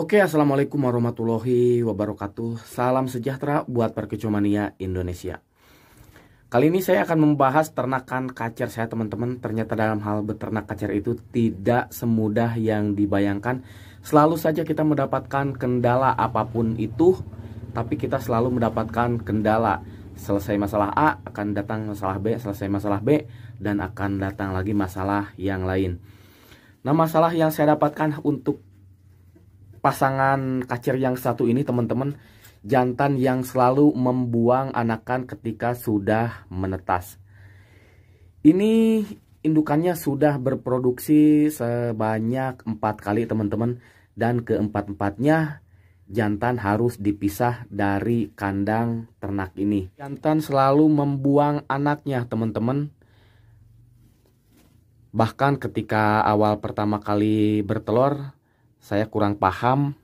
Oke, Assalamualaikum warahmatullahi wabarakatuh. Salam sejahtera buat perkecomania Indonesia. Kali ini saya akan membahas ternakan kacer saya teman-teman. Ternyata dalam hal beternak kacer itu tidak semudah yang dibayangkan. Selalu saja kita mendapatkan kendala apapun itu, tapi kita selalu mendapatkan kendala. Selesai masalah A, akan datang masalah B, selesai masalah B, dan akan datang lagi masalah yang lain. Nah, masalah yang saya dapatkan untuk pasangan kacir yang satu ini teman-teman jantan yang selalu membuang anakan ketika sudah menetas. Ini indukannya sudah berproduksi sebanyak empat kali teman-teman dan keempat-empatnya jantan harus dipisah dari kandang ternak ini. Jantan selalu membuang anaknya teman-teman. Bahkan ketika awal pertama kali bertelur saya kurang paham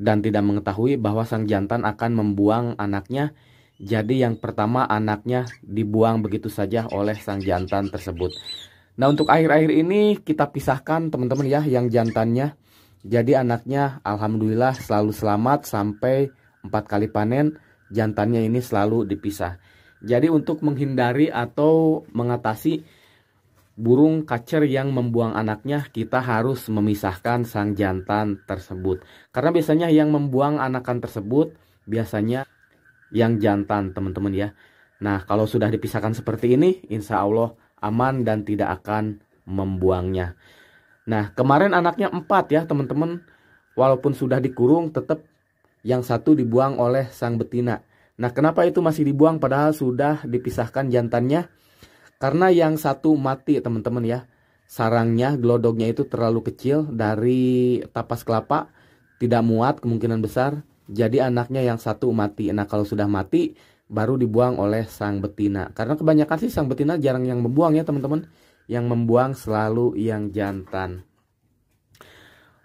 dan tidak mengetahui bahwa sang jantan akan membuang anaknya. Jadi yang pertama anaknya dibuang begitu saja oleh sang jantan tersebut. Nah untuk akhir-akhir ini kita pisahkan teman-teman ya yang jantannya. Jadi anaknya alhamdulillah selalu selamat sampai empat kali panen jantannya ini selalu dipisah. Jadi untuk menghindari atau mengatasi burung kacer yang membuang anaknya, kita harus memisahkan sang jantan tersebut. Karena biasanya yang membuang anakan tersebut, biasanya yang jantan, teman-teman ya. Nah, kalau sudah dipisahkan seperti ini, insya Allah aman dan tidak akan membuangnya. Nah, kemarin anaknya empat ya, teman-teman. Walaupun sudah dikurung, tetap yang satu dibuang oleh sang betina. Nah, kenapa itu masih dibuang padahal sudah dipisahkan jantannya? Karena yang satu mati teman-teman ya. Sarangnya, gelodoknya itu terlalu kecil dari tapas kelapa. Tidak muat kemungkinan besar. Jadi anaknya yang satu mati. Nah kalau sudah mati baru dibuang oleh sang betina. Karena kebanyakan sih sang betina jarang yang membuang ya teman-teman. Yang membuang selalu yang jantan.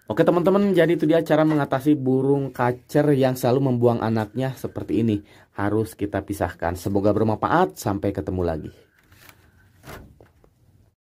Oke teman-teman, jadi itu dia cara mengatasi burung kacer yang selalu membuang anaknya seperti ini. Harus kita pisahkan. Semoga bermanfaat. Sampai ketemu lagi.